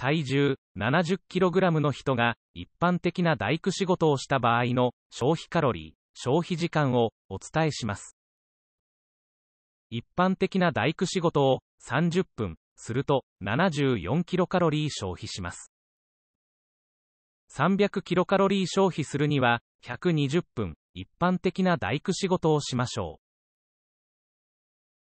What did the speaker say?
体重 70kg の人が一般的な大工仕事をした場合の消費カロリー、消費時間をお伝えします。一般的な大工仕事を30分すると 74kcal 消費します。300kcal 消費するには120分一般的な大工仕事をしましょう。